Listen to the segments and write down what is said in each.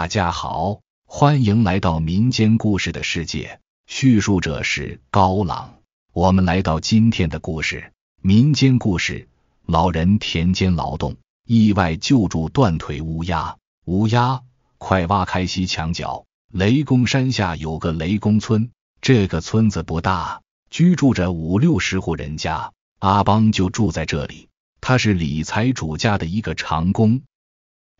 大家好，欢迎来到民间故事的世界。叙述者是高朗。我们来到今天的故事：民间故事。老人田间劳动，意外救助断腿乌鸦。乌鸦，快挖开西墙角！雷公山下有个雷公村，这个村子不大，居住着五六十户人家。阿邦就住在这里，他是李财主家的一个长工。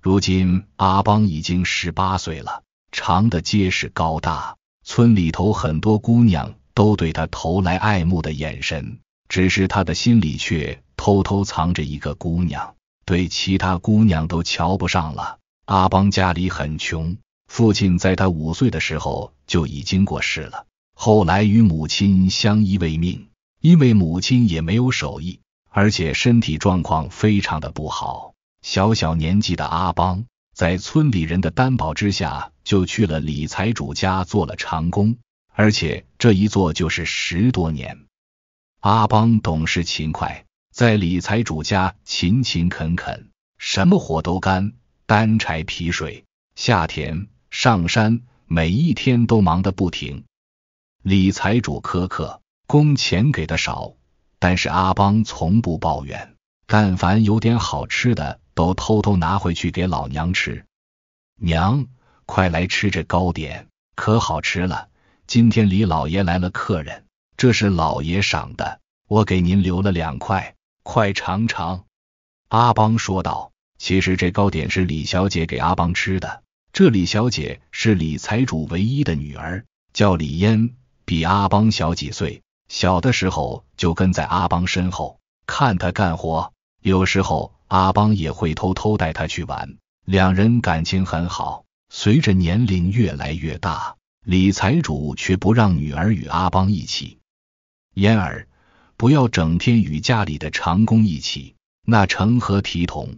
如今阿邦已经十八岁了，长得结实高大，村里头很多姑娘都对他投来爱慕的眼神，只是他的心里却偷偷藏着一个姑娘，对其他姑娘都瞧不上了。阿邦家里很穷，父亲在他五岁的时候就已经过世了，后来与母亲相依为命，因为母亲也没有手艺，而且身体状况非常的不好。小小年纪的阿邦，在村里人的担保之下，就去了李财主家做了长工，而且这一做就是十多年。阿邦懂事勤快，在李财主家勤勤恳恳，什么活都干，担柴劈水、下田上山，每一天都忙得不停。李财主苛刻，工钱给的少，但是阿邦从不抱怨，但凡有点好吃的。都偷偷拿回去给老娘吃，娘，快来吃这糕点，可好吃了。今天李老爷来了客人，这是老爷赏的，我给您留了两块，快尝尝。阿邦说道。其实这糕点是李小姐给阿邦吃的。这李小姐是李财主唯一的女儿，叫李嫣，比阿邦小几岁。小的时候就跟在阿邦身后，看他干活，有时候。阿邦也会偷偷带他去玩，两人感情很好。随着年龄越来越大，李财主却不让女儿与阿邦一起。嫣儿，不要整天与家里的长工一起，那成何体统？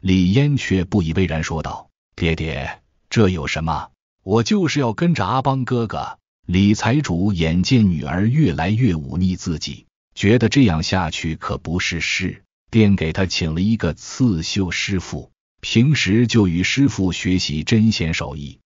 李嫣却不以为然说道：“爹爹，这有什么？我就是要跟着阿邦哥哥。”李财主眼见女儿越来越忤逆自己，觉得这样下去可不是事。便给他请了一个刺绣师傅，平时就与师傅学习针线手艺。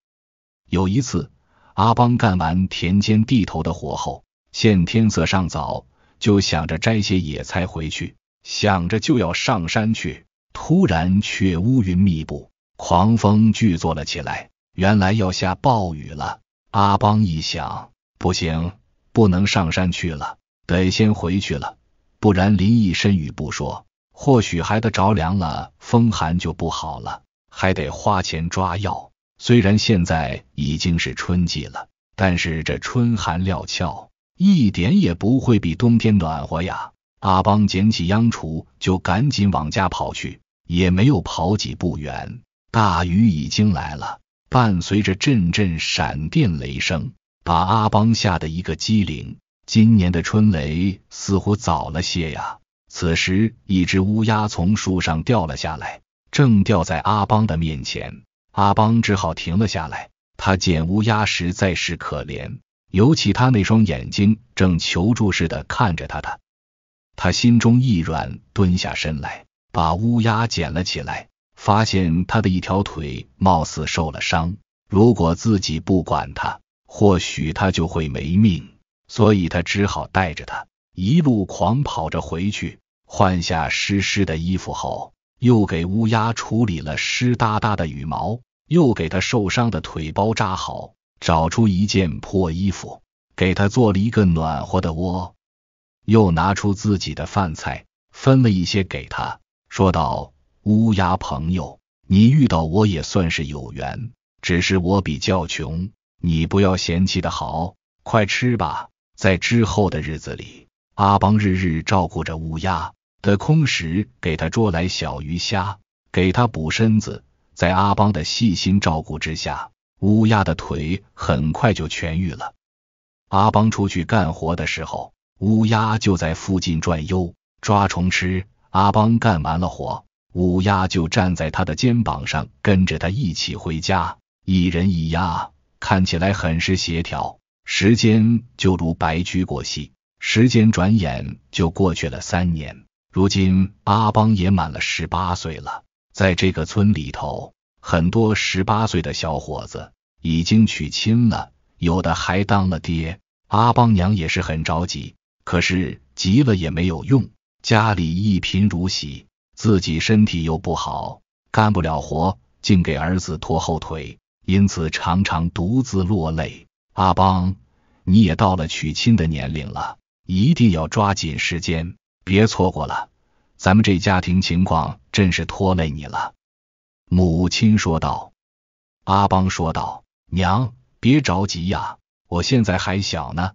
有一次，阿邦干完田间地头的活后，现天色尚早，就想着摘些野菜回去，想着就要上山去，突然却乌云密布，狂风巨作了起来，原来要下暴雨了。阿邦一想，不行，不能上山去了，得先回去了，不然淋一身雨不说。或许还得着凉了，风寒就不好了，还得花钱抓药。虽然现在已经是春季了，但是这春寒料峭，一点也不会比冬天暖和呀。阿邦捡起秧锄就赶紧往家跑去，也没有跑几步远，大雨已经来了，伴随着阵阵闪电雷声，把阿邦吓得一个机灵。今年的春雷似乎早了些呀。此时，一只乌鸦从树上掉了下来，正掉在阿邦的面前。阿邦只好停了下来。他见乌鸦实在是可怜，尤其他那双眼睛正求助似的看着他，他他心中一软，蹲下身来，把乌鸦捡了起来。发现他的一条腿貌似受了伤，如果自己不管他，或许他就会没命，所以他只好带着他。一路狂跑着回去，换下湿湿的衣服后，又给乌鸦处理了湿哒哒的羽毛，又给他受伤的腿包扎好，找出一件破衣服，给他做了一个暖和的窝，又拿出自己的饭菜，分了一些给他，说道：“乌鸦朋友，你遇到我也算是有缘，只是我比较穷，你不要嫌弃的好，快吃吧。在之后的日子里。”阿邦日日照顾着乌鸦，得空时给他捉来小鱼虾，给他补身子。在阿邦的细心照顾之下，乌鸦的腿很快就痊愈了。阿邦出去干活的时候，乌鸦就在附近转悠，抓虫吃。阿邦干完了活，乌鸦就站在他的肩膀上，跟着他一起回家。一人一鸭，看起来很是协调。时间就如白驹过隙。时间转眼就过去了三年，如今阿邦也满了十八岁了。在这个村里头，很多十八岁的小伙子已经娶亲了，有的还当了爹。阿邦娘也是很着急，可是急了也没有用，家里一贫如洗，自己身体又不好，干不了活，竟给儿子拖后腿，因此常常独自落泪。阿邦，你也到了娶亲的年龄了。一定要抓紧时间，别错过了。咱们这家庭情况真是拖累你了。”母亲说道。阿邦说道：“娘，别着急呀，我现在还小呢，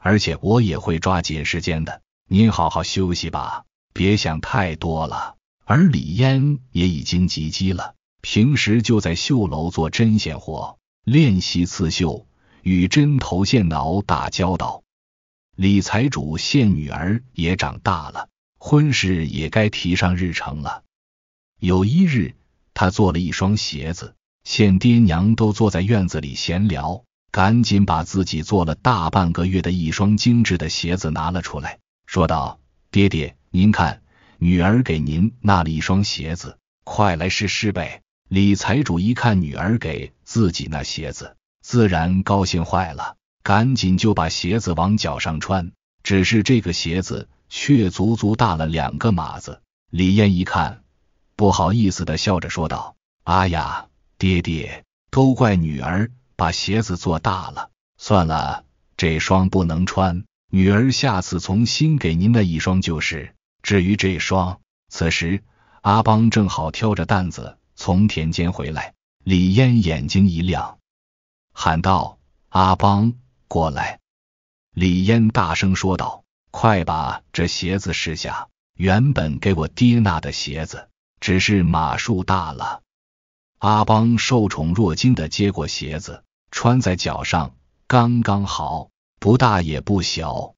而且我也会抓紧时间的。您好好休息吧，别想太多了。”而李嫣也已经及笄了，平时就在绣楼做针线活，练习刺绣，与针头线脑打交道。李财主现女儿也长大了，婚事也该提上日程了。有一日，他做了一双鞋子，现爹娘都坐在院子里闲聊，赶紧把自己做了大半个月的一双精致的鞋子拿了出来，说道：“爹爹，您看，女儿给您纳了一双鞋子，快来试试呗。”李财主一看女儿给自己那鞋子，自然高兴坏了。赶紧就把鞋子往脚上穿，只是这个鞋子却足足大了两个码子。李嫣一看，不好意思的笑着说道：“阿雅，爹爹，都怪女儿把鞋子做大了。算了，这双不能穿，女儿下次重新给您的一双就是。至于这双……”此时，阿邦正好挑着担子从田间回来，李嫣眼睛一亮，喊道：“阿邦！”过来，李嫣大声说道：“快把这鞋子试下，原本给我爹那的鞋子，只是码数大了。”阿邦受宠若惊的接过鞋子，穿在脚上，刚刚好，不大也不小。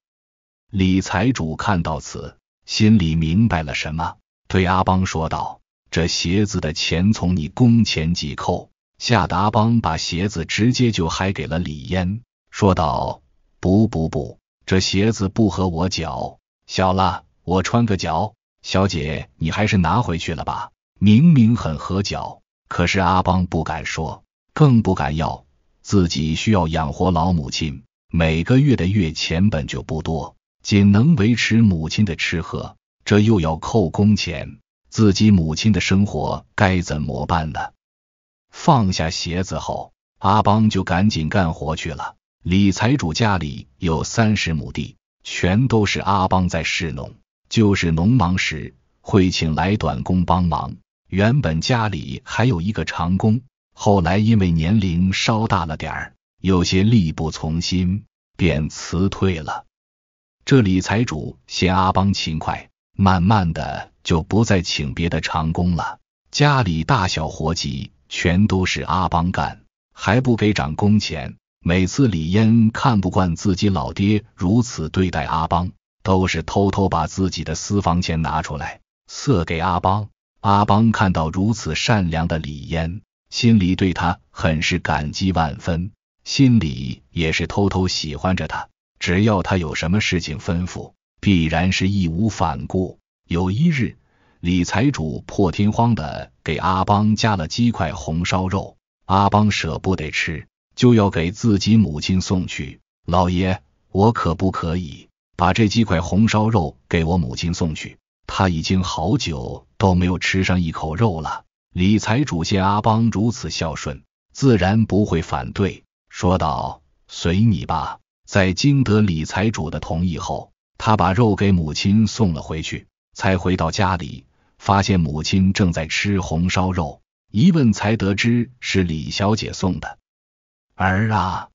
李财主看到此，心里明白了什么，对阿邦说道：“这鞋子的钱从你工钱计扣。”得阿邦把鞋子直接就还给了李嫣。说道：“不不不，这鞋子不合我脚，小了，我穿个脚。小姐，你还是拿回去了吧。明明很合脚，可是阿邦不敢说，更不敢要。自己需要养活老母亲，每个月的月钱本就不多，仅能维持母亲的吃喝，这又要扣工钱，自己母亲的生活该怎么办呢？”放下鞋子后，阿邦就赶紧干活去了。李财主家里有三十亩地，全都是阿邦在侍农。就是农忙时会请来短工帮忙。原本家里还有一个长工，后来因为年龄稍大了点儿，有些力不从心，便辞退了。这李财主嫌阿邦勤快，慢慢的就不再请别的长工了。家里大小活计全都是阿邦干，还不给涨工钱。每次李嫣看不惯自己老爹如此对待阿邦，都是偷偷把自己的私房钱拿出来塞给阿邦。阿邦看到如此善良的李嫣，心里对他很是感激万分，心里也是偷偷喜欢着他。只要他有什么事情吩咐，必然是义无反顾。有一日，李财主破天荒的给阿邦加了几块红烧肉，阿邦舍不得吃。就要给自己母亲送去，老爷，我可不可以把这几块红烧肉给我母亲送去？她已经好久都没有吃上一口肉了。李财主见阿邦如此孝顺，自然不会反对，说道：“随你吧。”在经得李财主的同意后，他把肉给母亲送了回去。才回到家里，发现母亲正在吃红烧肉，一问才得知是李小姐送的。儿啊，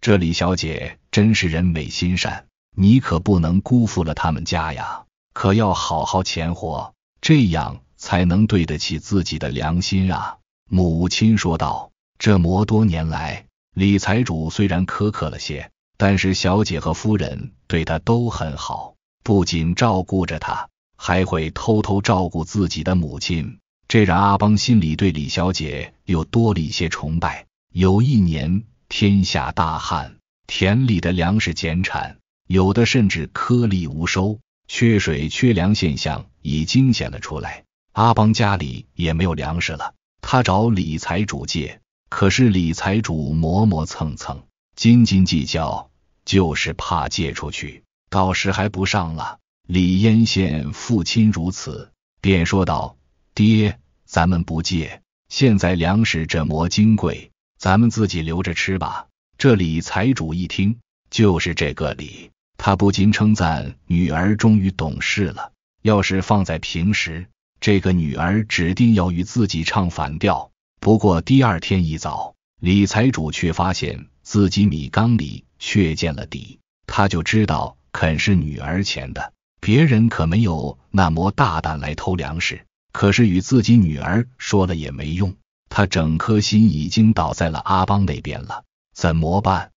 这李小姐真是人美心善，你可不能辜负了他们家呀！可要好好钱活，这样才能对得起自己的良心啊！母亲说道。这么多年来，李财主虽然苛刻了些，但是小姐和夫人对他都很好，不仅照顾着他，还会偷偷照顾自己的母亲，这让阿邦心里对李小姐又多了一些崇拜。有一年，天下大旱，田里的粮食减产，有的甚至颗粒无收。缺水、缺粮现象已经显了出来。阿邦家里也没有粮食了，他找理财主借，可是理财主磨磨蹭蹭、斤斤计较，就是怕借出去，到时还不上了。李彦见父亲如此，便说道：“爹，咱们不借。现在粮食这么金贵。”咱们自己留着吃吧。这李财主一听，就是这个理，他不禁称赞女儿终于懂事了。要是放在平时，这个女儿指定要与自己唱反调。不过第二天一早，李财主却发现自己米缸里却见了底，他就知道肯是女儿钱的，别人可没有那么大胆来偷粮食。可是与自己女儿说了也没用。他整颗心已经倒在了阿邦那边了，怎么办？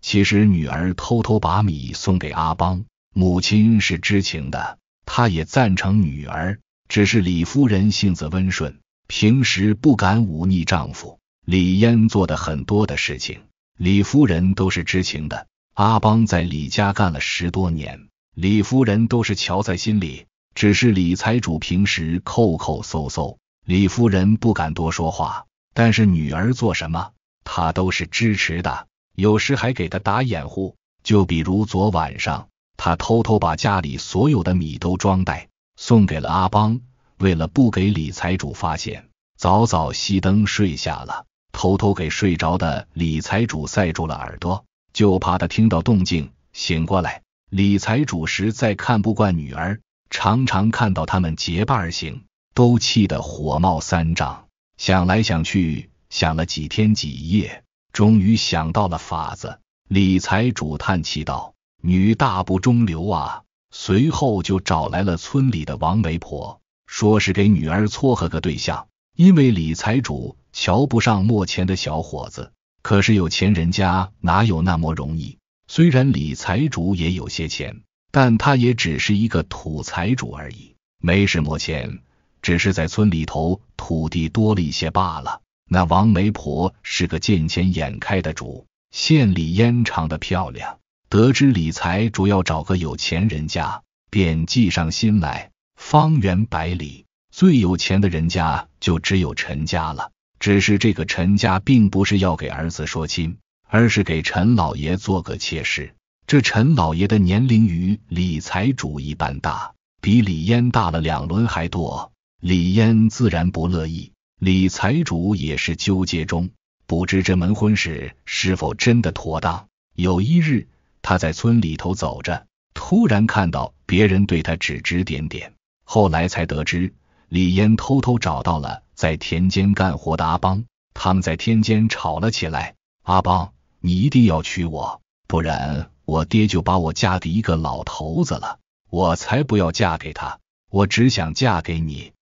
其实女儿偷偷把米送给阿邦，母亲是知情的，她也赞成女儿。只是李夫人性子温顺，平时不敢忤逆丈夫。李嫣做的很多的事情，李夫人都是知情的。阿邦在李家干了十多年，李夫人都是瞧在心里。只是李财主平时抠抠搜搜。李夫人不敢多说话，但是女儿做什么，她都是支持的，有时还给她打掩护。就比如昨晚上，她偷偷把家里所有的米都装袋，送给了阿邦。为了不给李财主发现，早早熄灯睡下了，偷偷给睡着的李财主塞住了耳朵，就怕他听到动静醒过来。李财主实在看不惯女儿，常常看到他们结伴行。都气得火冒三丈，想来想去，想了几天几夜，终于想到了法子。李财主叹气道：“女大不中留啊！”随后就找来了村里的王媒婆，说是给女儿撮合个对象。因为李财主瞧不上没钱的小伙子，可是有钱人家哪有那么容易？虽然李财主也有些钱，但他也只是一个土财主而已，没什么钱。只是在村里头土地多了一些罢了。那王媒婆是个见钱眼开的主，县里烟厂的漂亮，得知李财主要找个有钱人家，便计上心来。方圆百里最有钱的人家就只有陈家了。只是这个陈家并不是要给儿子说亲，而是给陈老爷做个妾室。这陈老爷的年龄与李财主一般大，比李嫣大了两轮还多。李嫣自然不乐意，李财主也是纠结中，不知这门婚事是否真的妥当。有一日，他在村里头走着，突然看到别人对他指指点点。后来才得知，李嫣偷偷找到了在田间干活的阿邦，他们在田间吵了起来。阿邦，你一定要娶我，不然我爹就把我嫁给一个老头子了。我才不要嫁给他，我只想嫁给你。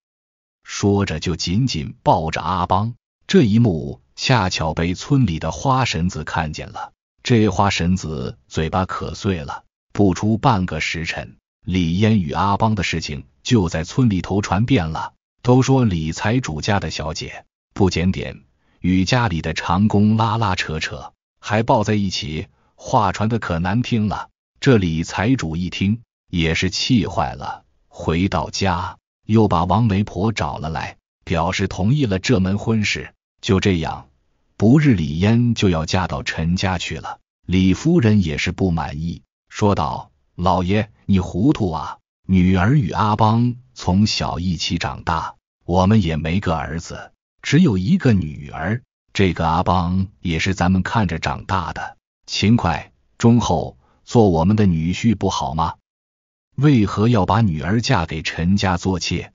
说着，就紧紧抱着阿邦。这一幕恰巧被村里的花神子看见了，这花神子嘴巴可碎了。不出半个时辰，李嫣与阿邦的事情就在村里头传遍了，都说李财主家的小姐不检点，与家里的长工拉拉扯扯，还抱在一起，话传的可难听了。这李财主一听，也是气坏了，回到家。又把王媒婆找了来，表示同意了这门婚事。就这样，不日李嫣就要嫁到陈家去了。李夫人也是不满意，说道：“老爷，你糊涂啊！女儿与阿邦从小一起长大，我们也没个儿子，只有一个女儿。这个阿邦也是咱们看着长大的，勤快、忠厚，做我们的女婿不好吗？”为何要把女儿嫁给陈家做妾？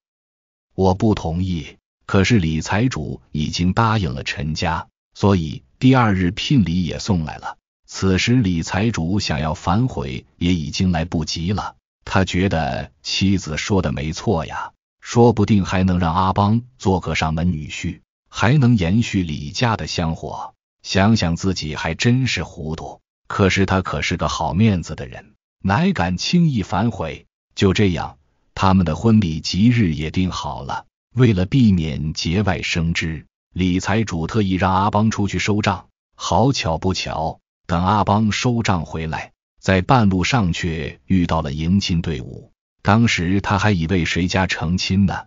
我不同意，可是李财主已经答应了陈家，所以第二日聘礼也送来了。此时李财主想要反悔也已经来不及了。他觉得妻子说的没错呀，说不定还能让阿邦做个上门女婿，还能延续李家的香火。想想自己还真是糊涂，可是他可是个好面子的人。哪敢轻易反悔？就这样，他们的婚礼吉日也定好了。为了避免节外生枝，李财主特意让阿邦出去收账。好巧不巧，等阿邦收账回来，在半路上却遇到了迎亲队伍。当时他还以为谁家成亲呢，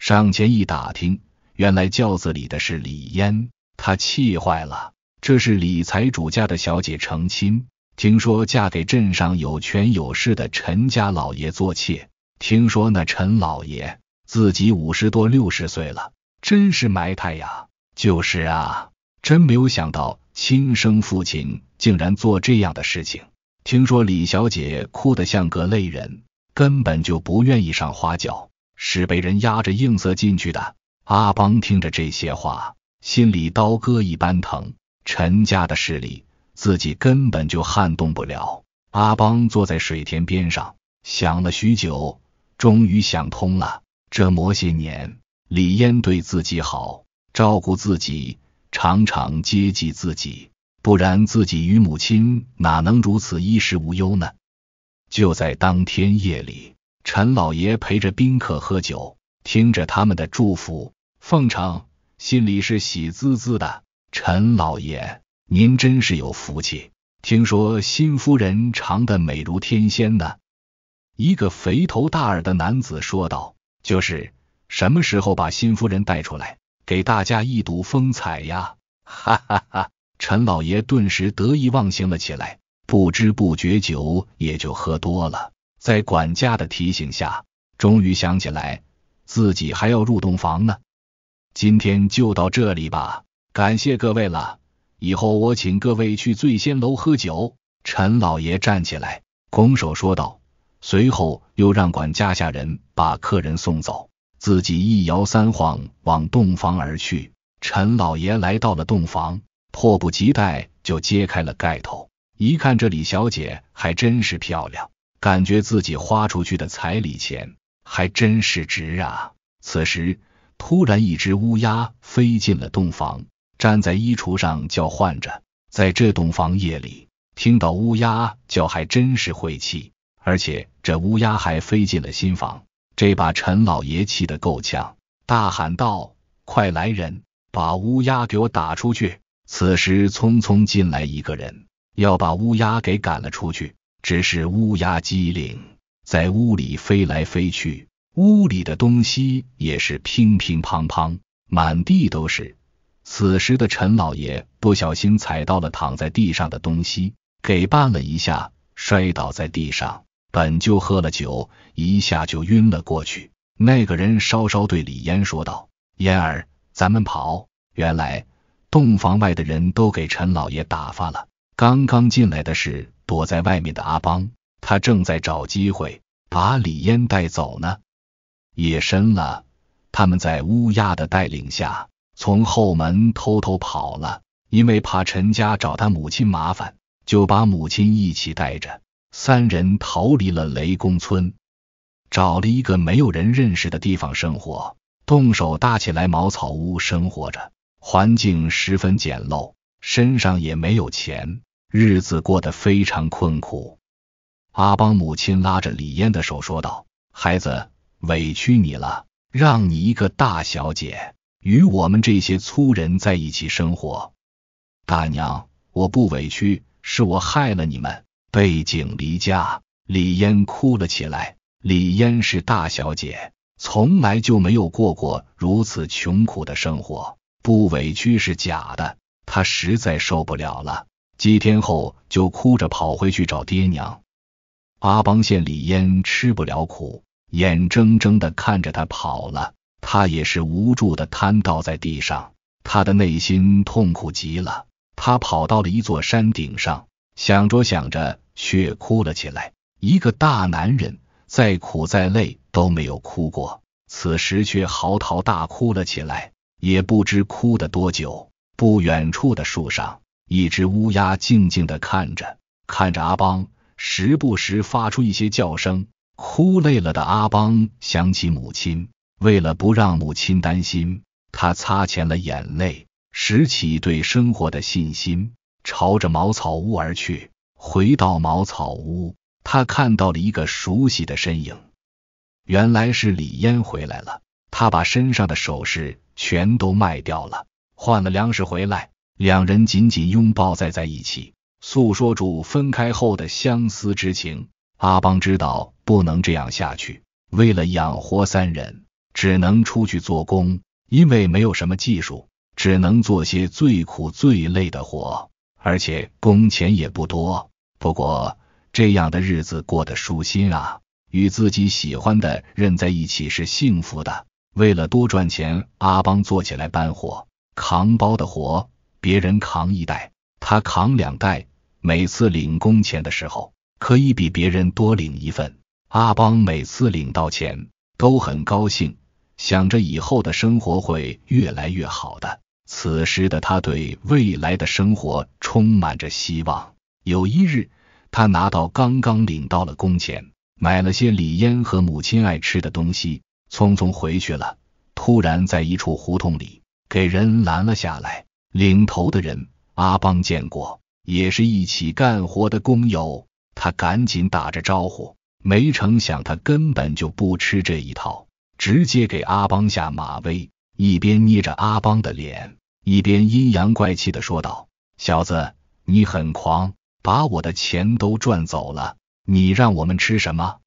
上前一打听，原来轿子里的是李嫣，他气坏了，这是李财主家的小姐成亲。听说嫁给镇上有权有势的陈家老爷做妾。听说那陈老爷自己五十多、六十岁了，真是埋汰呀！就是啊，真没有想到亲生父亲竟然做这样的事情。听说李小姐哭得像个泪人，根本就不愿意上花轿，是被人压着硬塞进去的。阿邦听着这些话，心里刀割一般疼。陈家的势力。自己根本就撼动不了。阿邦坐在水田边上，想了许久，终于想通了。这么些年，李嫣对自己好，照顾自己，常常接济自己，不然自己与母亲哪能如此衣食无忧呢？就在当天夜里，陈老爷陪着宾客喝酒，听着他们的祝福、奉承，心里是喜滋滋的。陈老爷。您真是有福气，听说新夫人长得美如天仙呢。一个肥头大耳的男子说道：“就是，什么时候把新夫人带出来，给大家一睹风采呀？”哈哈哈！陈老爷顿时得意忘形了起来，不知不觉酒也就喝多了，在管家的提醒下，终于想起来自己还要入洞房呢。今天就到这里吧，感谢各位了。以后我请各位去醉仙楼喝酒。陈老爷站起来，拱手说道，随后又让管家下人把客人送走，自己一摇三晃往洞房而去。陈老爷来到了洞房，迫不及待就揭开了盖头，一看这李小姐还真是漂亮，感觉自己花出去的彩礼钱还真是值啊。此时突然一只乌鸦飞进了洞房。站在衣橱上叫唤着，在这洞房夜里听到乌鸦叫还真是晦气，而且这乌鸦还飞进了新房，这把陈老爷气得够呛，大喊道：“快来人，把乌鸦给我打出去！”此时匆匆进来一个人，要把乌鸦给赶了出去，只是乌鸦机灵，在屋里飞来飞去，屋里的东西也是乒乒乓乓，满地都是。此时的陈老爷不小心踩到了躺在地上的东西，给绊了一下，摔倒在地上。本就喝了酒，一下就晕了过去。那个人稍稍对李嫣说道：“嫣儿，咱们跑。”原来洞房外的人都给陈老爷打发了。刚刚进来的是躲在外面的阿邦，他正在找机会把李嫣带走呢。夜深了，他们在乌鸦的带领下。从后门偷偷跑了，因为怕陈家找他母亲麻烦，就把母亲一起带着，三人逃离了雷公村，找了一个没有人认识的地方生活，动手搭起来茅草屋生活着，环境十分简陋，身上也没有钱，日子过得非常困苦。阿邦母亲拉着李嫣的手说道：“孩子，委屈你了，让你一个大小姐。”与我们这些粗人在一起生活，大娘，我不委屈，是我害了你们，背井离家。李嫣哭了起来。李嫣是大小姐，从来就没有过过如此穷苦的生活，不委屈是假的，她实在受不了了。几天后，就哭着跑回去找爹娘。阿邦见李嫣吃不了苦，眼睁睁的看着她跑了。他也是无助的瘫倒在地上，他的内心痛苦极了。他跑到了一座山顶上，想着想着，却哭了起来。一个大男人，再苦再累都没有哭过，此时却嚎啕大哭了起来，也不知哭的多久。不远处的树上，一只乌鸦静静的看着，看着阿邦，时不时发出一些叫声。哭累了的阿邦想起母亲。为了不让母亲担心，他擦干了眼泪，拾起对生活的信心，朝着茅草屋而去。回到茅草屋，他看到了一个熟悉的身影，原来是李嫣回来了。他把身上的首饰全都卖掉了，换了粮食回来。两人紧紧拥抱在在一起，诉说住分开后的相思之情。阿邦知道不能这样下去，为了养活三人。只能出去做工，因为没有什么技术，只能做些最苦最累的活，而且工钱也不多。不过这样的日子过得舒心啊，与自己喜欢的人在一起是幸福的。为了多赚钱，阿邦做起来搬货、扛包的活，别人扛一袋，他扛两袋。每次领工钱的时候，可以比别人多领一份。阿邦每次领到钱都很高兴。想着以后的生活会越来越好的，此时的他对未来的生活充满着希望。有一日，他拿到刚刚领到了工钱，买了些李嫣和母亲爱吃的东西，匆匆回去了。突然在一处胡同里给人拦了下来，领头的人阿邦见过，也是一起干活的工友，他赶紧打着招呼，没成想他根本就不吃这一套。直接给阿邦下马威，一边捏着阿邦的脸，一边阴阳怪气的说道：“小子，你很狂，把我的钱都赚走了，你让我们吃什么？”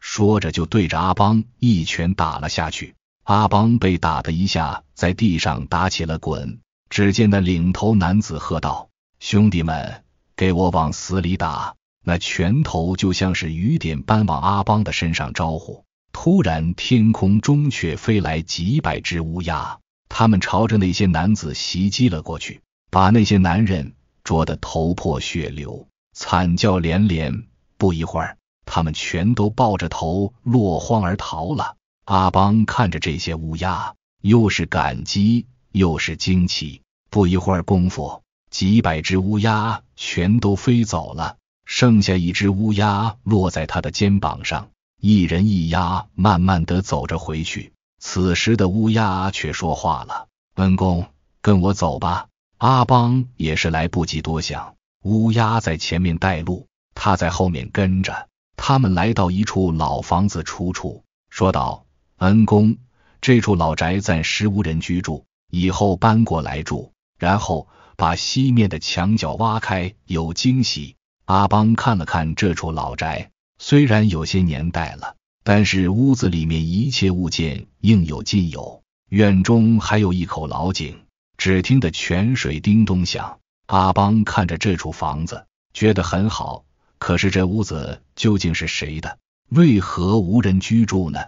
说着就对着阿邦一拳打了下去。阿邦被打的一下，在地上打起了滚。只见那领头男子喝道：“兄弟们，给我往死里打！”那拳头就像是雨点般往阿邦的身上招呼。突然，天空中却飞来几百只乌鸦，他们朝着那些男子袭击了过去，把那些男人啄得头破血流，惨叫连连。不一会儿，他们全都抱着头落荒而逃了。阿邦看着这些乌鸦，又是感激又是惊奇。不一会儿功夫，几百只乌鸦全都飞走了，剩下一只乌鸦落在他的肩膀上。一人一鸭慢慢的走着回去，此时的乌鸦却说话了：“恩公，跟我走吧。”阿邦也是来不及多想，乌鸦在前面带路，他在后面跟着。他们来到一处老房子出处，说道：“恩公，这处老宅暂时无人居住，以后搬过来住，然后把西面的墙角挖开，有惊喜。”阿邦看了看这处老宅。虽然有些年代了，但是屋子里面一切物件应有尽有。院中还有一口老井，只听得泉水叮咚响。阿邦看着这处房子，觉得很好。可是这屋子究竟是谁的？为何无人居住呢？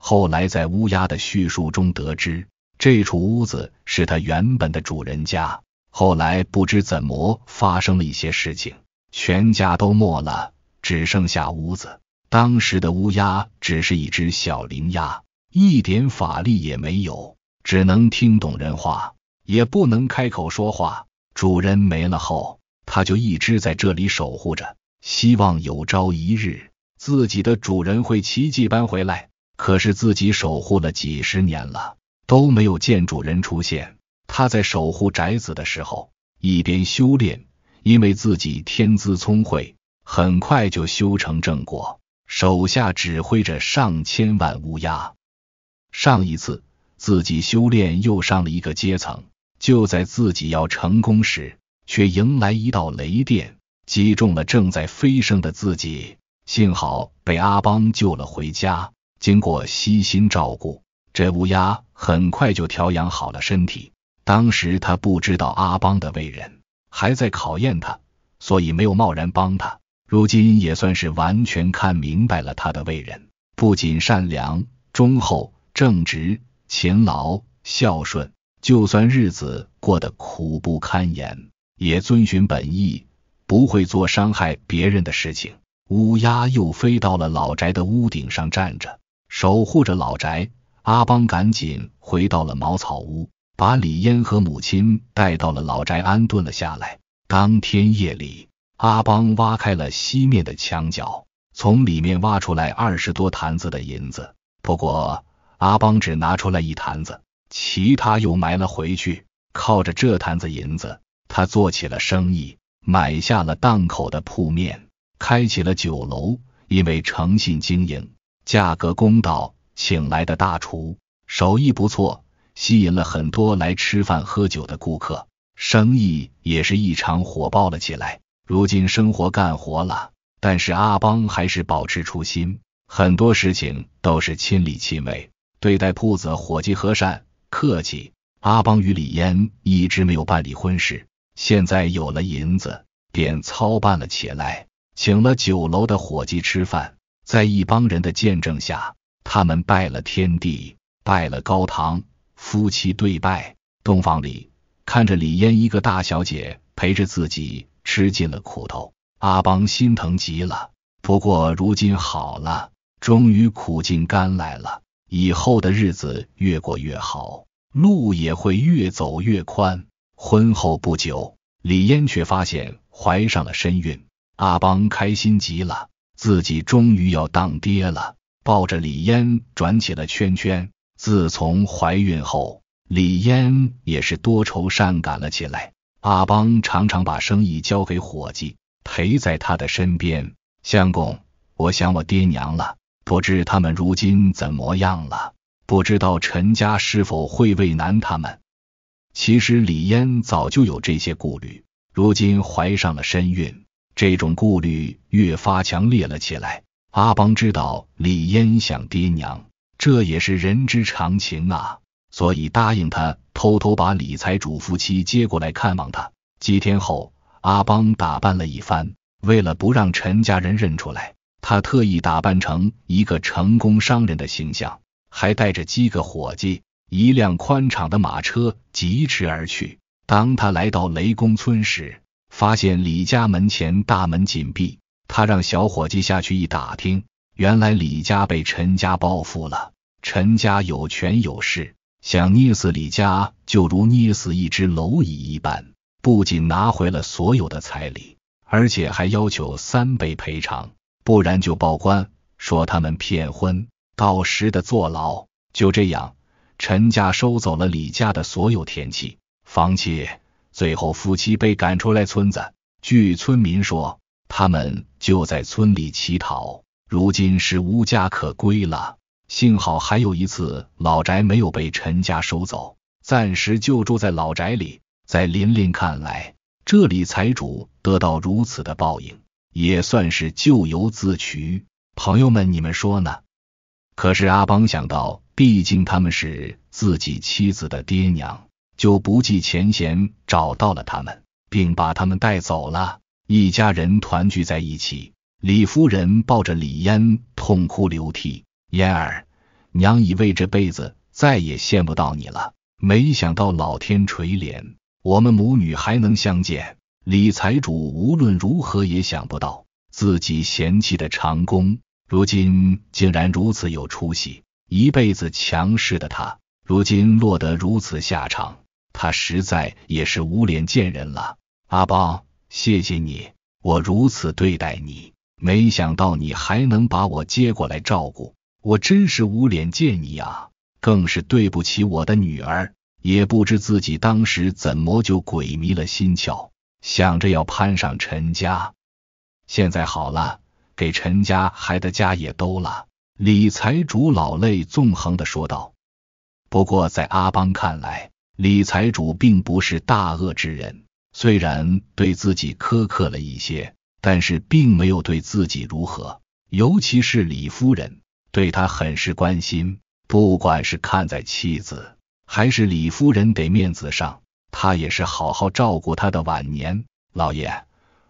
后来在乌鸦的叙述中得知，这处屋子是他原本的主人家，后来不知怎么发生了一些事情，全家都没了。只剩下屋子。当时的乌鸦只是一只小灵鸦，一点法力也没有，只能听懂人话，也不能开口说话。主人没了后，它就一直在这里守护着，希望有朝一日自己的主人会奇迹般回来。可是自己守护了几十年了，都没有见主人出现。他在守护宅子的时候，一边修炼，因为自己天资聪慧。很快就修成正果，手下指挥着上千万乌鸦。上一次自己修炼又上了一个阶层，就在自己要成功时，却迎来一道雷电击中了正在飞升的自己，幸好被阿邦救了回家。经过悉心照顾，这乌鸦很快就调养好了身体。当时他不知道阿邦的为人，还在考验他，所以没有贸然帮他。如今也算是完全看明白了他的为人，不仅善良、忠厚、正直、勤劳、孝顺，就算日子过得苦不堪言，也遵循本意，不会做伤害别人的事情。乌鸦又飞到了老宅的屋顶上站着，守护着老宅。阿邦赶紧回到了茅草屋，把李嫣和母亲带到了老宅安顿了下来。当天夜里。阿邦挖开了西面的墙角，从里面挖出来二十多坛子的银子。不过，阿邦只拿出来一坛子，其他又埋了回去。靠着这坛子银子，他做起了生意，买下了档口的铺面，开起了酒楼。因为诚信经营，价格公道，请来的大厨手艺不错，吸引了很多来吃饭喝酒的顾客，生意也是异常火爆了起来。如今生活干活了，但是阿邦还是保持初心，很多事情都是亲力亲为，对待铺子伙计和善客气。阿邦与李嫣一直没有办理婚事，现在有了银子，便操办了起来，请了酒楼的伙计吃饭，在一帮人的见证下，他们拜了天地，拜了高堂，夫妻对拜。洞房里看着李嫣一个大小姐陪着自己。吃尽了苦头，阿邦心疼极了。不过如今好了，终于苦尽甘来了，以后的日子越过越好，路也会越走越宽。婚后不久，李嫣却发现怀上了身孕，阿邦开心极了，自己终于要当爹了，抱着李嫣转起了圈圈。自从怀孕后，李嫣也是多愁善感了起来。阿邦常常把生意交给伙计，陪在他的身边。相公，我想我爹娘了，不知他们如今怎么样了？不知道陈家是否会为难他们？其实李嫣早就有这些顾虑，如今怀上了身孕，这种顾虑越发强烈了起来。阿邦知道李嫣想爹娘，这也是人之常情啊，所以答应他。偷偷把李财主夫妻接过来看望他。几天后，阿邦打扮了一番，为了不让陈家人认出来，他特意打扮成一个成功商人的形象，还带着几个伙计，一辆宽敞的马车疾驰而去。当他来到雷公村时，发现李家门前大门紧闭。他让小伙计下去一打听，原来李家被陈家报复了。陈家有权有势。想捏死李家，就如捏死一只蝼蚁一般。不仅拿回了所有的彩礼，而且还要求三倍赔偿，不然就报官说他们骗婚，到时的坐牢。就这样，陈家收走了李家的所有田契、房契，最后夫妻被赶出来村子。据村民说，他们就在村里乞讨，如今是无家可归了。幸好还有一次，老宅没有被陈家收走，暂时就住在老宅里。在琳琳看来，这里财主得到如此的报应，也算是咎由自取。朋友们，你们说呢？可是阿邦想到，毕竟他们是自己妻子的爹娘，就不计前嫌，找到了他们，并把他们带走了。一家人团聚在一起，李夫人抱着李嫣，痛哭流涕。嫣儿，娘以为这辈子再也见不到你了，没想到老天垂怜，我们母女还能相见。李财主无论如何也想不到，自己嫌弃的长工，如今竟然如此有出息。一辈子强势的他，如今落得如此下场，他实在也是无脸见人了。阿包，谢谢你，我如此对待你，没想到你还能把我接过来照顾。我真是无脸见你呀，更是对不起我的女儿，也不知自己当时怎么就鬼迷了心窍，想着要攀上陈家。现在好了，给陈家孩的家也兜了。李财主老泪纵横的说道。不过在阿邦看来，李财主并不是大恶之人，虽然对自己苛刻了一些，但是并没有对自己如何，尤其是李夫人。对他很是关心，不管是看在妻子还是李夫人给面子上，他也是好好照顾他的晚年。老爷，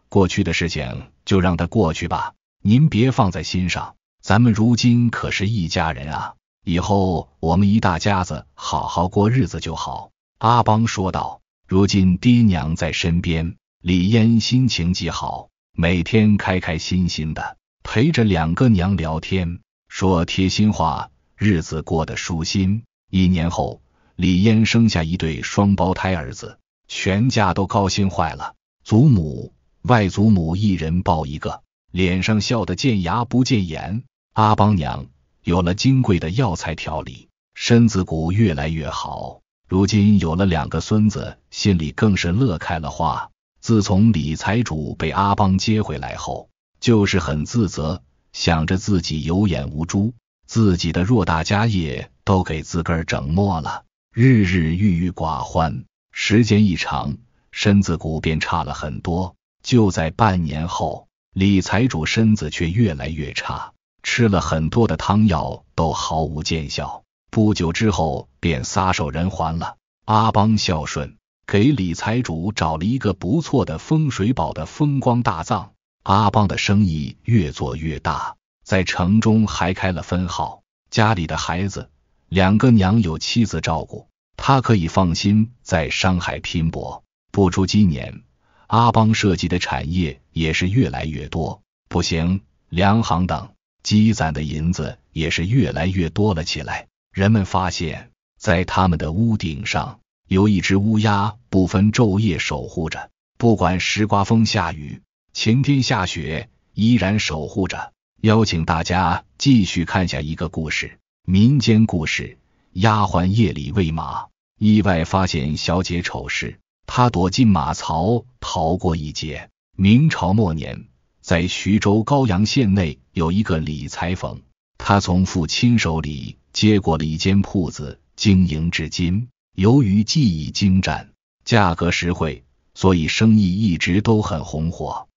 过去的事情就让他过去吧，您别放在心上。咱们如今可是一家人啊，以后我们一大家子好好过日子就好。阿邦说道。如今爹娘在身边，李嫣心情极好，每天开开心心的陪着两个娘聊天。说贴心话，日子过得舒心。一年后，李嫣生下一对双胞胎儿子，全家都高兴坏了。祖母、外祖母一人抱一个，脸上笑得见牙不见眼。阿邦娘有了金贵的药材调理，身子骨越来越好。如今有了两个孙子，心里更是乐开了花。自从李财主被阿邦接回来后，就是很自责。想着自己有眼无珠，自己的偌大家业都给自个儿整没了，日日郁郁寡欢。时间一长，身子骨便差了很多。就在半年后，李财主身子却越来越差，吃了很多的汤药都毫无见效。不久之后便撒手人寰了。阿邦孝顺，给李财主找了一个不错的风水宝的风光大葬。阿邦的生意越做越大，在城中还开了分号。家里的孩子，两个娘有妻子照顾，他可以放心在商海拼搏。不出几年，阿邦涉及的产业也是越来越多，不行，粮行等积攒的银子也是越来越多了起来。人们发现，在他们的屋顶上，有一只乌鸦不分昼夜守护着，不管时刮风下雨。晴天下雪，依然守护着。邀请大家继续看下一个故事：民间故事《丫鬟夜里喂马，意外发现小姐丑事》，她躲进马槽逃过一劫。明朝末年，在徐州高阳县内有一个李裁缝，他从父亲手里接过了一间铺子，经营至今。由于技艺精湛，价格实惠，所以生意一直都很红火。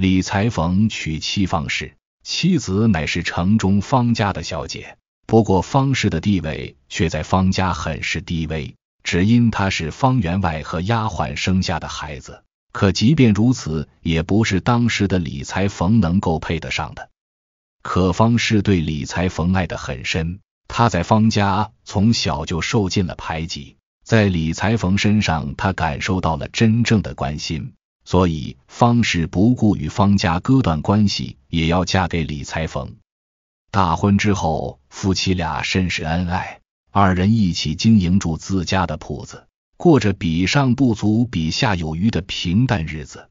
李裁缝娶妻方氏，妻子乃是城中方家的小姐。不过方氏的地位却在方家很是低微，只因她是方员外和丫鬟生下的孩子。可即便如此，也不是当时的李裁缝能够配得上的。可方氏对李裁缝爱的很深，她在方家从小就受尽了排挤，在李裁缝身上，她感受到了真正的关心。所以，方氏不顾与方家割断关系，也要嫁给李裁缝。大婚之后，夫妻俩甚是恩爱，二人一起经营住自家的铺子，过着比上不足、比下有余的平淡日子。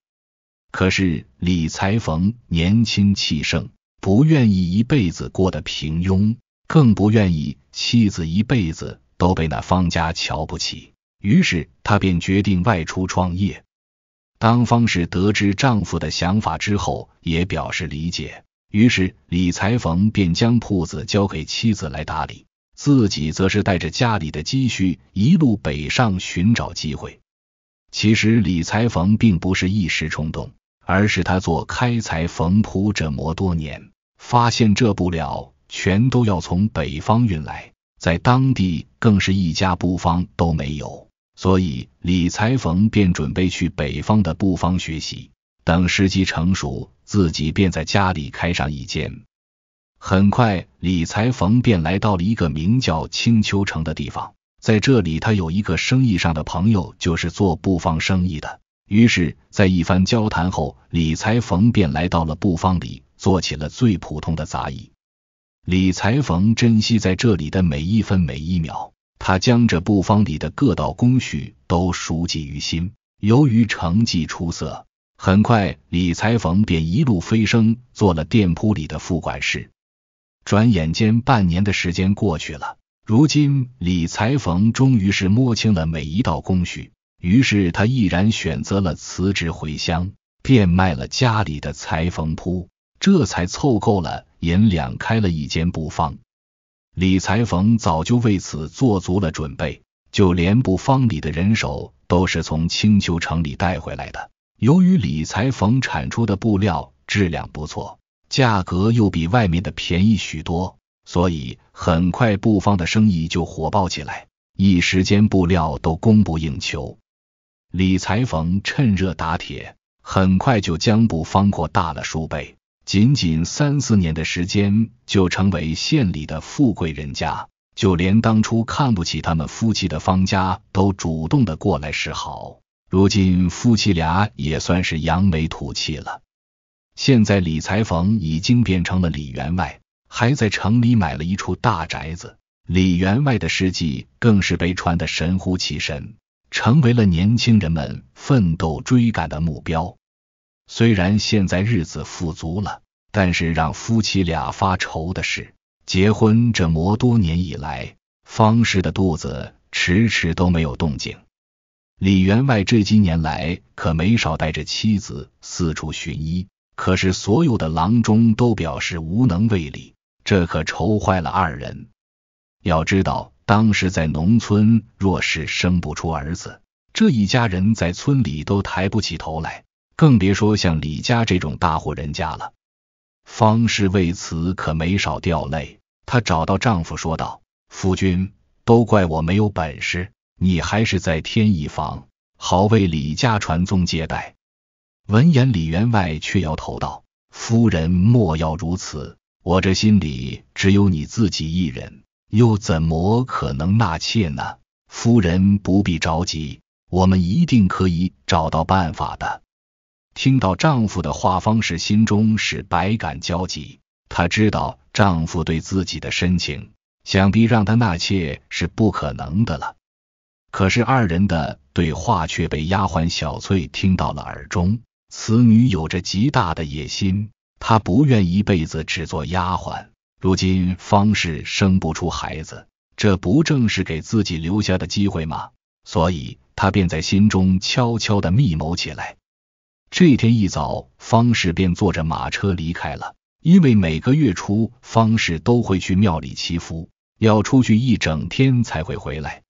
可是，李裁缝年轻气盛，不愿意一辈子过得平庸，更不愿意妻子一辈子都被那方家瞧不起。于是，他便决定外出创业。当方氏得知丈夫的想法之后，也表示理解。于是李裁缝便将铺子交给妻子来打理，自己则是带着家里的积蓄一路北上寻找机会。其实李裁缝并不是一时冲动，而是他做开裁缝铺这么多年，发现这布料全都要从北方运来，在当地更是一家布坊都没有。所以，李裁缝便准备去北方的布坊学习。等时机成熟，自己便在家里开上一间。很快，李裁缝便来到了一个名叫青丘城的地方。在这里，他有一个生意上的朋友，就是做布坊生意的。于是，在一番交谈后，李裁缝便来到了布坊里，做起了最普通的杂役。李裁缝珍惜在这里的每一分每一秒。他将这布坊里的各道工序都熟记于心。由于成绩出色，很快李裁缝便一路飞升，做了店铺里的副管事。转眼间，半年的时间过去了。如今，李裁缝终于是摸清了每一道工序，于是他毅然选择了辞职回乡，变卖了家里的裁缝铺，这才凑够了银两，开了一间布坊。李裁缝早就为此做足了准备，就连布方里的人手都是从青丘城里带回来的。由于李裁缝产出的布料质量不错，价格又比外面的便宜许多，所以很快布方的生意就火爆起来，一时间布料都供不应求。李裁缝趁热打铁，很快就将布方扩大了数倍。仅仅三四年的时间，就成为县里的富贵人家，就连当初看不起他们夫妻的方家，都主动的过来示好。如今夫妻俩也算是扬眉吐气了。现在李裁缝已经变成了李员外，还在城里买了一处大宅子。李员外的事迹更是被传得神乎其神，成为了年轻人们奋斗追赶的目标。虽然现在日子富足了，但是让夫妻俩发愁的是，结婚这么多年以来，方氏的肚子迟迟都没有动静。李员外这几年来可没少带着妻子四处寻医，可是所有的郎中都表示无能为力，这可愁坏了二人。要知道，当时在农村，若是生不出儿子，这一家人在村里都抬不起头来。更别说像李家这种大户人家了。方氏为此可没少掉泪。她找到丈夫说道：“夫君，都怪我没有本事，你还是在天一房好为李家传宗接代。”闻言，李员外却摇头道：“夫人莫要如此，我这心里只有你自己一人，又怎么可能纳妾呢？夫人不必着急，我们一定可以找到办法的。”听到丈夫的话，方氏心中是百感交集。她知道丈夫对自己的深情，想必让她纳妾是不可能的了。可是二人的对话却被丫鬟小翠听到了耳中。此女有着极大的野心，她不愿一辈子只做丫鬟。如今方氏生不出孩子，这不正是给自己留下的机会吗？所以她便在心中悄悄的密谋起来。这天一早，方氏便坐着马车离开了。因为每个月初，方氏都会去庙里祈福，要出去一整天才会回来。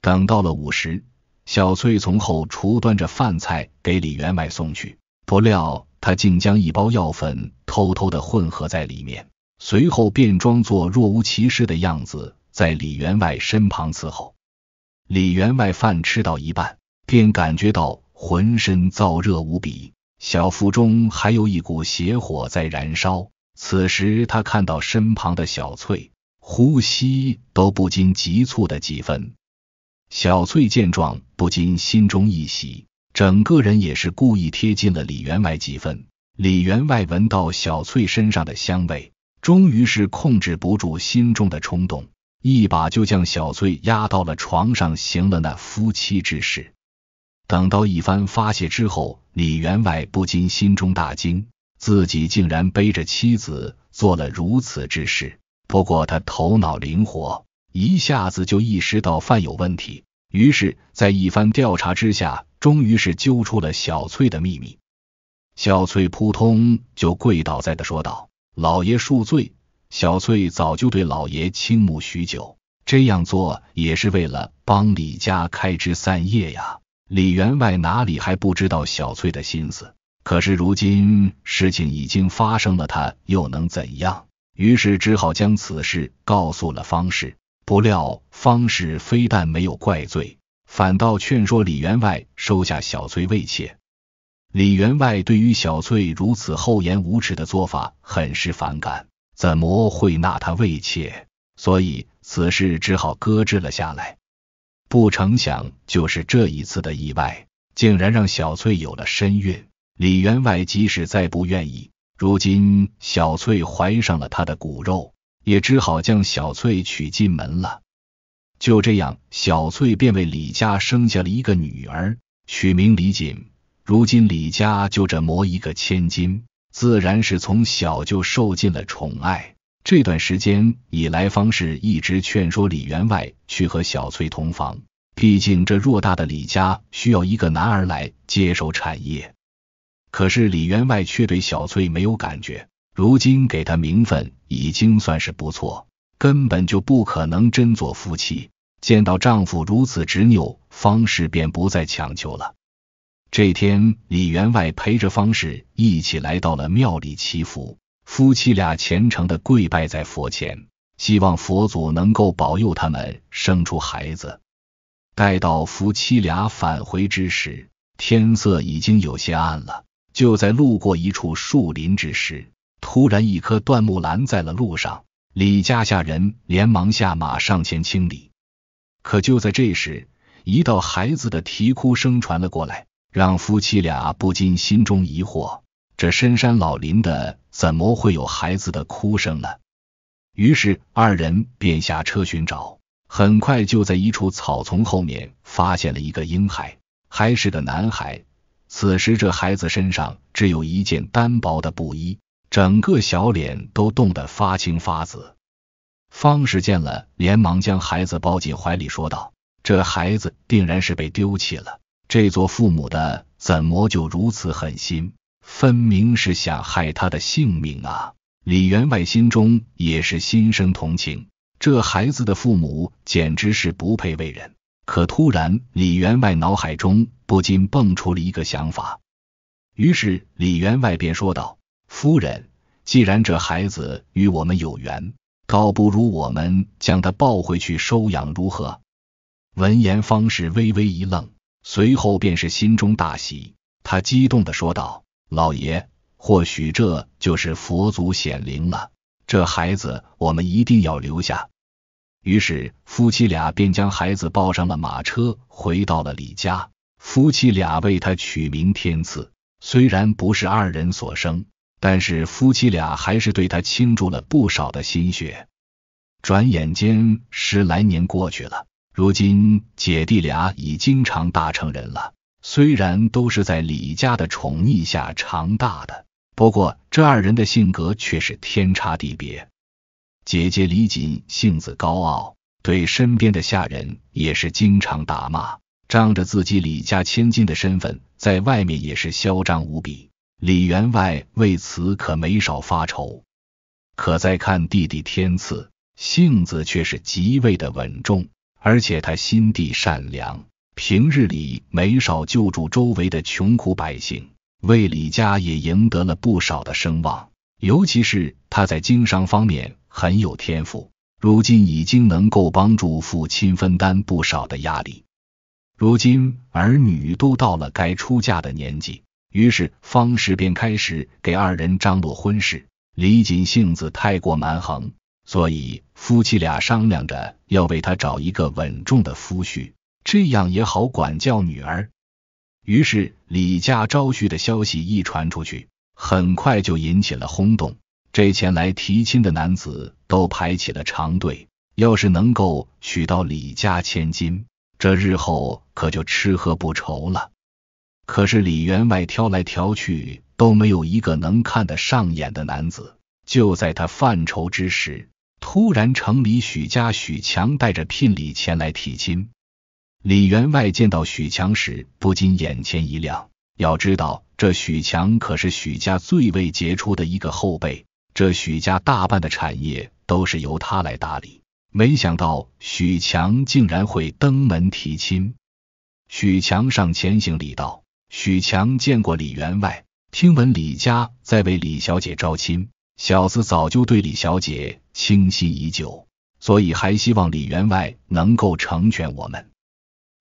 等到了午时，小翠从后厨端着饭菜给李员外送去，不料她竟将一包药粉偷偷的混合在里面，随后便装作若无其事的样子，在李员外身旁伺候。李员外饭吃到一半，便感觉到。浑身燥热无比，小腹中还有一股邪火在燃烧。此时他看到身旁的小翠，呼吸都不禁急促的几分。小翠见状，不禁心中一喜，整个人也是故意贴近了李员外几分。李员外闻到小翠身上的香味，终于是控制不住心中的冲动，一把就将小翠压到了床上，行了那夫妻之事。等到一番发泄之后，李员外不禁心中大惊，自己竟然背着妻子做了如此之事。不过他头脑灵活，一下子就意识到犯有问题，于是，在一番调查之下，终于是揪出了小翠的秘密。小翠扑通就跪倒在的说道：“老爷恕罪！小翠早就对老爷倾慕许久，这样做也是为了帮李家开枝散叶呀。”李员外哪里还不知道小翠的心思？可是如今事情已经发生了，他又能怎样？于是只好将此事告诉了方氏。不料方氏非但没有怪罪，反倒劝说李员外收下小翠为妾。李员外对于小翠如此厚颜无耻的做法很是反感，怎么会纳她为妾？所以此事只好搁置了下来。不成想，就是这一次的意外，竟然让小翠有了身孕。李员外即使再不愿意，如今小翠怀上了他的骨肉，也只好将小翠娶进门了。就这样，小翠便为李家生下了一个女儿，取名李锦。如今李家就这么一个千金，自然是从小就受尽了宠爱。这段时间以来，方氏一直劝说李员外去和小翠同房，毕竟这偌大的李家需要一个男儿来接手产业。可是李员外却对小翠没有感觉，如今给她名分已经算是不错，根本就不可能真做夫妻。见到丈夫如此执拗，方氏便不再强求了。这天，李员外陪着方氏一起来到了庙里祈福。夫妻俩虔诚的跪拜在佛前，希望佛祖能够保佑他们生出孩子。待到夫妻俩返回之时，天色已经有些暗了。就在路过一处树林之时，突然一棵断木拦在了路上，李家下人连忙下马上前清理。可就在这时，一道孩子的啼哭声传了过来，让夫妻俩不禁心中疑惑：这深山老林的。怎么会有孩子的哭声呢？于是二人便下车寻找，很快就在一处草丛后面发现了一个婴孩，还是个男孩。此时这孩子身上只有一件单薄的布衣，整个小脸都冻得发青发紫。方氏见了，连忙将孩子抱进怀里，说道：“这孩子定然是被丢弃了，这做父母的怎么就如此狠心？”分明是想害他的性命啊！李员外心中也是心生同情，这孩子的父母简直是不配为人。可突然，李员外脑海中不禁蹦出了一个想法，于是李员外便说道：“夫人，既然这孩子与我们有缘，倒不如我们将他抱回去收养，如何？”闻言，方氏微微一愣，随后便是心中大喜，他激动的说道。老爷，或许这就是佛祖显灵了。这孩子，我们一定要留下。于是，夫妻俩便将孩子抱上了马车，回到了李家。夫妻俩为他取名天赐，虽然不是二人所生，但是夫妻俩还是对他倾注了不少的心血。转眼间，十来年过去了，如今姐弟俩已经常大成人了。虽然都是在李家的宠溺下长大的，不过这二人的性格却是天差地别。姐姐李锦性子高傲，对身边的下人也是经常打骂，仗着自己李家千金的身份，在外面也是嚣张无比。李员外为此可没少发愁。可再看弟弟天赐，性子却是极为的稳重，而且他心地善良。平日里没少救助周围的穷苦百姓，为李家也赢得了不少的声望。尤其是他在经商方面很有天赋，如今已经能够帮助父亲分担不少的压力。如今儿女都到了该出嫁的年纪，于是方氏便开始给二人张罗婚事。李锦性子太过蛮横，所以夫妻俩商量着要为他找一个稳重的夫婿。这样也好管教女儿。于是李家招婿的消息一传出去，很快就引起了轰动。这前来提亲的男子都排起了长队。要是能够娶到李家千金，这日后可就吃喝不愁了。可是李员外挑来挑去都没有一个能看得上眼的男子。就在他犯愁之时，突然城里许家许强带着聘礼前来提亲。李员外见到许强时，不禁眼前一亮。要知道，这许强可是许家最为杰出的一个后辈，这许家大半的产业都是由他来打理。没想到许强竟然会登门提亲。许强上前行礼道：“许强见过李员外。听闻李家在为李小姐招亲，小子早就对李小姐倾心已久，所以还希望李员外能够成全我们。”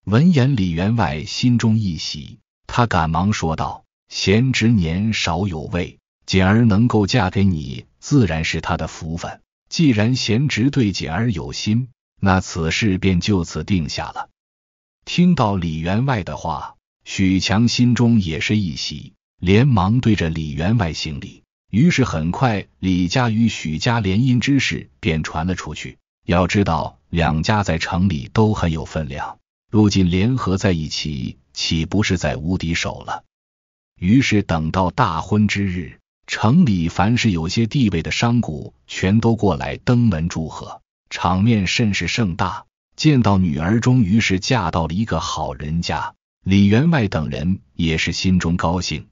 闻言，李员外心中一喜，他赶忙说道：“贤侄年少有为，简儿能够嫁给你，自然是他的福分。既然贤侄对简儿有心，那此事便就此定下了。”听到李员外的话，许强心中也是一喜，连忙对着李员外行礼。于是，很快李家与许家联姻之事便传了出去。要知道，两家在城里都很有分量。如今联合在一起，岂不是在无敌手了？于是等到大婚之日，城里凡是有些地位的商贾，全都过来登门祝贺，场面甚是盛大。见到女儿终于是嫁到了一个好人家，李员外等人也是心中高兴。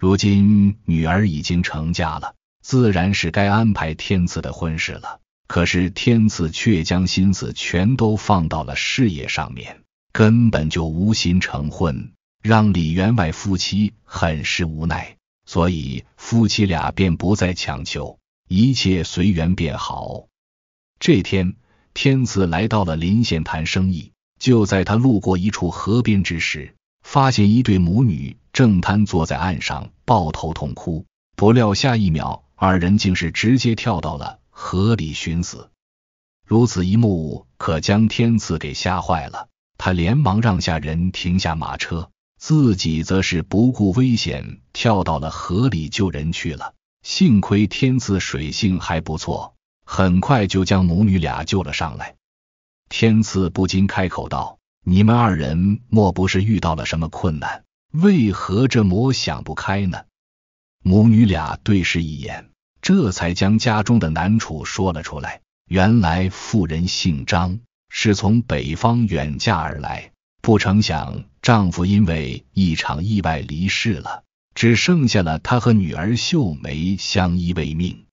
如今女儿已经成家了，自然是该安排天赐的婚事了。可是天赐却将心思全都放到了事业上面，根本就无心成婚，让李员外夫妻很是无奈，所以夫妻俩便不再强求，一切随缘便好。这天，天赐来到了临县谈生意，就在他路过一处河边之时，发现一对母女正瘫坐在岸上，抱头痛哭。不料下一秒，二人竟是直接跳到了。河里寻死，如此一幕可将天赐给吓坏了，他连忙让下人停下马车，自己则是不顾危险跳到了河里救人去了。幸亏天赐水性还不错，很快就将母女俩救了上来。天赐不禁开口道：“你们二人莫不是遇到了什么困难？为何这魔想不开呢？”母女俩对视一眼。这才将家中的难处说了出来。原来妇人姓张，是从北方远嫁而来。不成想丈夫因为一场意外离世了，只剩下了她和女儿秀梅相依为命。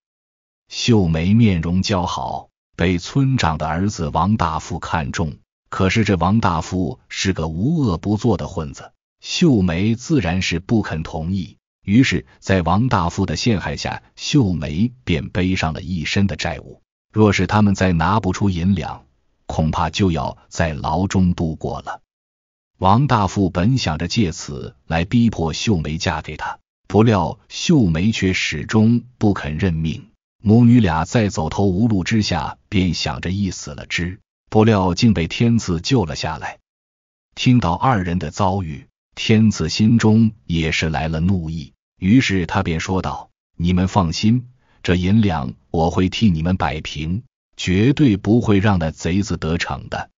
秀梅面容姣好，被村长的儿子王大富看中。可是这王大富是个无恶不作的混子，秀梅自然是不肯同意。于是，在王大富的陷害下，秀梅便背上了一身的债务。若是他们再拿不出银两，恐怕就要在牢中度过了。王大富本想着借此来逼迫秀梅嫁给他，不料秀梅却始终不肯认命。母女俩在走投无路之下，便想着一死了之。不料竟被天赐救了下来。听到二人的遭遇。天子心中也是来了怒意，于是他便说道：“你们放心，这银两我会替你们摆平，绝对不会让那贼子得逞的。”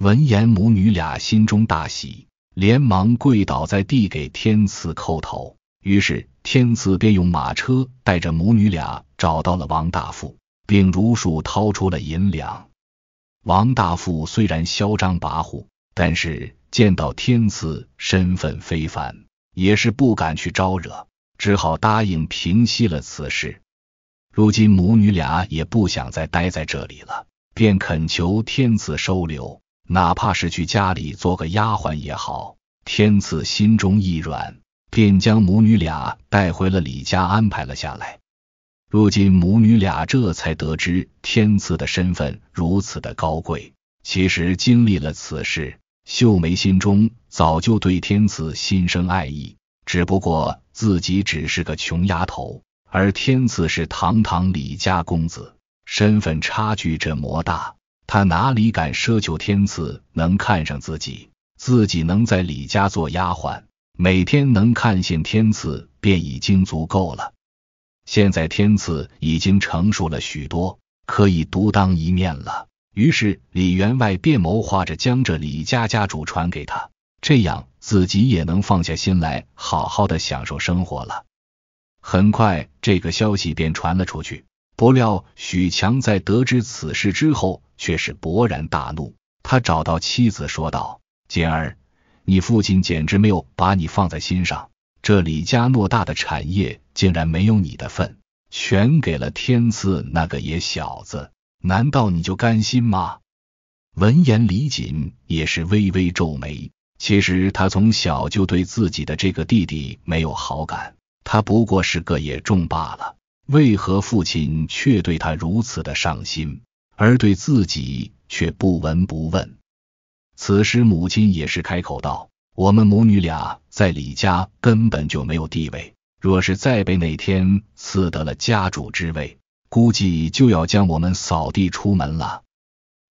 闻言，母女俩心中大喜，连忙跪倒在地给天赐叩头。于是，天子便用马车带着母女俩找到了王大富，并如数掏出了银两。王大富虽然嚣张跋扈，但是。见到天赐身份非凡，也是不敢去招惹，只好答应平息了此事。如今母女俩也不想再待在这里了，便恳求天赐收留，哪怕是去家里做个丫鬟也好。天赐心中一软，便将母女俩带回了李家，安排了下来。如今母女俩这才得知天赐的身份如此的高贵。其实经历了此事。秀梅心中早就对天赐心生爱意，只不过自己只是个穷丫头，而天赐是堂堂李家公子，身份差距这么大，她哪里敢奢求天赐能看上自己？自己能在李家做丫鬟，每天能看见天赐，便已经足够了。现在天赐已经成熟了许多，可以独当一面了。于是李员外便谋划着将这李家家主传给他，这样自己也能放下心来，好好的享受生活了。很快，这个消息便传了出去。不料许强在得知此事之后，却是勃然大怒。他找到妻子说道：“简儿，你父亲简直没有把你放在心上。这李家偌大的产业，竟然没有你的份，全给了天赐那个野小子。”难道你就甘心吗？闻言，李锦也是微微皱眉。其实他从小就对自己的这个弟弟没有好感，他不过是个野种罢了。为何父亲却对他如此的上心，而对自己却不闻不问？此时，母亲也是开口道：“我们母女俩在李家根本就没有地位，若是再被哪天赐得了家主之位。”估计就要将我们扫地出门了。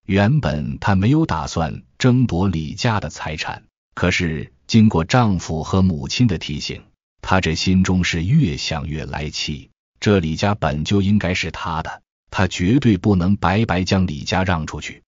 原本她没有打算争夺李家的财产，可是经过丈夫和母亲的提醒，她这心中是越想越来气。这李家本就应该是她的，她绝对不能白白将李家让出去。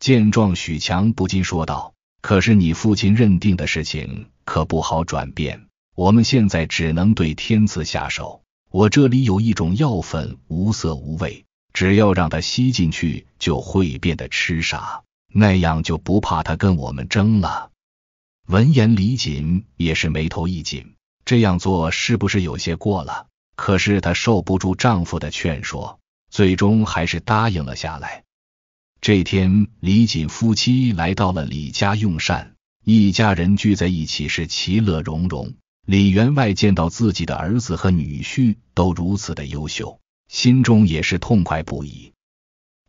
见状，许强不禁说道：“可是你父亲认定的事情可不好转变，我们现在只能对天赐下手。”我这里有一种药粉，无色无味，只要让它吸进去，就会变得痴傻，那样就不怕他跟我们争了。闻言，李锦也是眉头一紧，这样做是不是有些过了？可是她受不住丈夫的劝说，最终还是答应了下来。这天，李锦夫妻来到了李家用膳，一家人聚在一起是其乐融融。李员外见到自己的儿子和女婿都如此的优秀，心中也是痛快不已。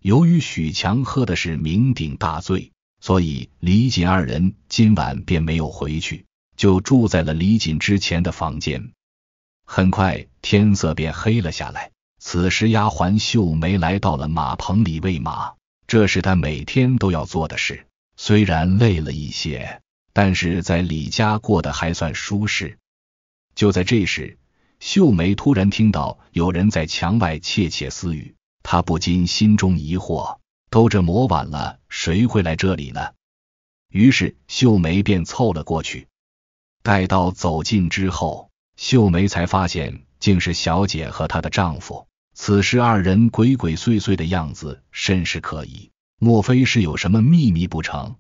由于许强喝的是酩酊大醉，所以李锦二人今晚便没有回去，就住在了李锦之前的房间。很快天色便黑了下来，此时丫鬟秀梅来到了马棚里喂马，这是她每天都要做的事。虽然累了一些，但是在李家过得还算舒适。就在这时，秀梅突然听到有人在墙外窃窃私语，她不禁心中疑惑：都这么晚了，谁会来这里呢？于是秀梅便凑了过去。待到走近之后，秀梅才发现竟是小姐和她的丈夫。此时二人鬼鬼祟祟的样子甚是可疑，莫非是有什么秘密不成？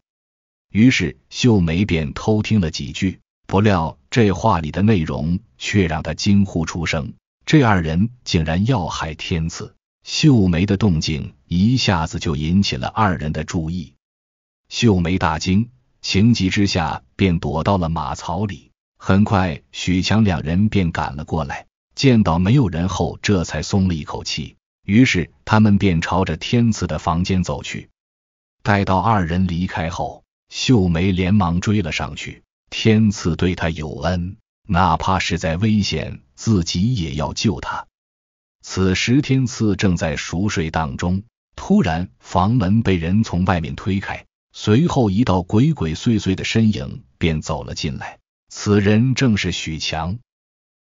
于是秀梅便偷听了几句。不料这话里的内容却让他惊呼出声，这二人竟然要害天赐。秀梅的动静一下子就引起了二人的注意，秀梅大惊，情急之下便躲到了马槽里。很快，许强两人便赶了过来，见到没有人后，这才松了一口气。于是他们便朝着天赐的房间走去。待到二人离开后，秀梅连忙追了上去。天赐对他有恩，哪怕是在危险，自己也要救他。此时天赐正在熟睡当中，突然房门被人从外面推开，随后一道鬼鬼祟祟的身影便走了进来。此人正是许强。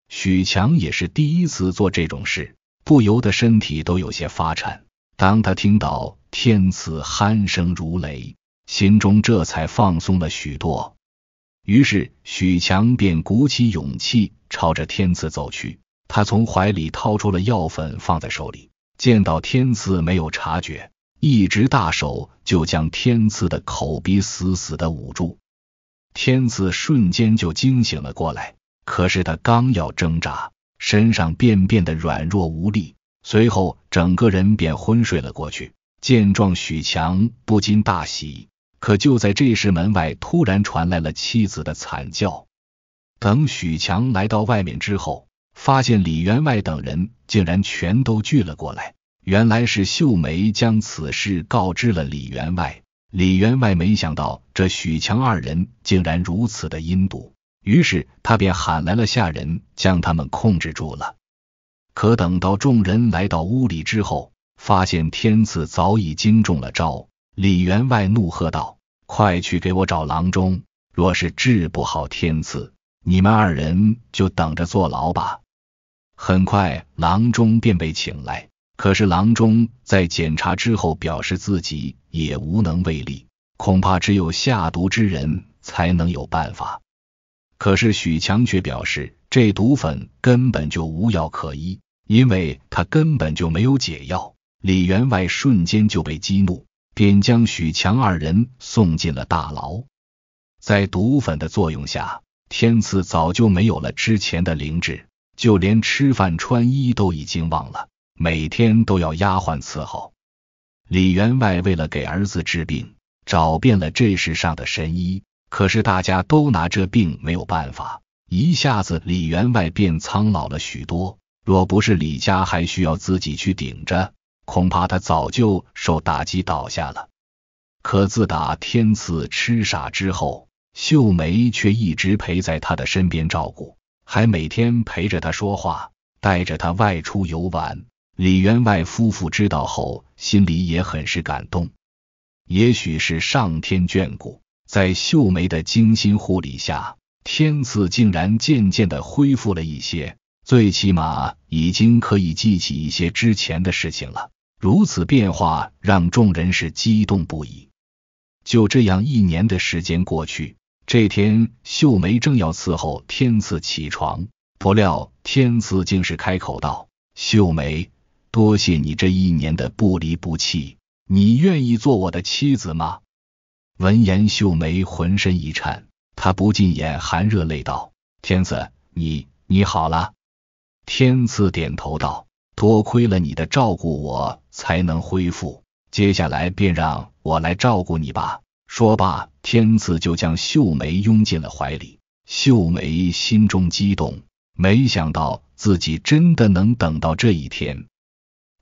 许强也是第一次做这种事，不由得身体都有些发颤。当他听到天赐鼾声如雷，心中这才放松了许多。于是许强便鼓起勇气朝着天赐走去，他从怀里掏出了药粉放在手里，见到天赐没有察觉，一只大手就将天赐的口鼻死死的捂住，天赐瞬间就惊醒了过来，可是他刚要挣扎，身上便变得软弱无力，随后整个人便昏睡了过去。见状，许强不禁大喜。可就在这时，门外突然传来了妻子的惨叫。等许强来到外面之后，发现李员外等人竟然全都聚了过来。原来是秀梅将此事告知了李员外。李员外没想到这许强二人竟然如此的阴毒，于是他便喊来了下人，将他们控制住了。可等到众人来到屋里之后，发现天赐早已经中了招。李员外怒喝道：“快去给我找郎中！若是治不好天赐，你们二人就等着坐牢吧！”很快，郎中便被请来。可是郎中在检查之后，表示自己也无能为力，恐怕只有下毒之人才能有办法。可是许强却表示，这毒粉根本就无药可医，因为他根本就没有解药。李员外瞬间就被激怒。便将许强二人送进了大牢。在毒粉的作用下，天赐早就没有了之前的灵智，就连吃饭穿衣都已经忘了，每天都要丫鬟伺候。李员外为了给儿子治病，找遍了这世上的神医，可是大家都拿这病没有办法。一下子，李员外便苍老了许多。若不是李家还需要自己去顶着。恐怕他早就受打击倒下了。可自打天赐痴傻之后，秀梅却一直陪在他的身边照顾，还每天陪着他说话，带着他外出游玩。李员外夫妇知道后，心里也很是感动。也许是上天眷顾，在秀梅的精心护理下，天赐竟然渐渐的恢复了一些。最起码已经可以记起一些之前的事情了。如此变化让众人是激动不已。就这样一年的时间过去，这天秀梅正要伺候天赐起床，不料天赐竟是开口道：“秀梅，多谢你这一年的不离不弃，你愿意做我的妻子吗？”闻言，秀梅浑身一颤，她不禁眼含热泪道：“天赐，你你好了。”天赐点头道：“多亏了你的照顾，我才能恢复。接下来便让我来照顾你吧。”说罢，天赐就将秀梅拥进了怀里。秀梅心中激动，没想到自己真的能等到这一天。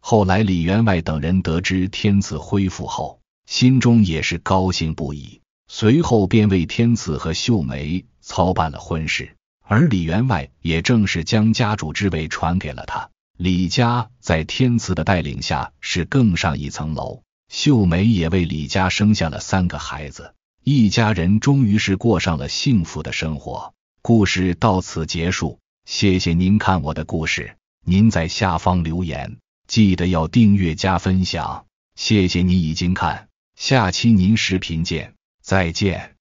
后来，李员外等人得知天赐恢复后，心中也是高兴不已，随后便为天赐和秀梅操办了婚事。而李员外也正是将家主之位传给了他，李家在天赐的带领下是更上一层楼。秀梅也为李家生下了三个孩子，一家人终于是过上了幸福的生活。故事到此结束，谢谢您看我的故事，您在下方留言，记得要订阅加分享。谢谢您已经看，下期您视频见，再见。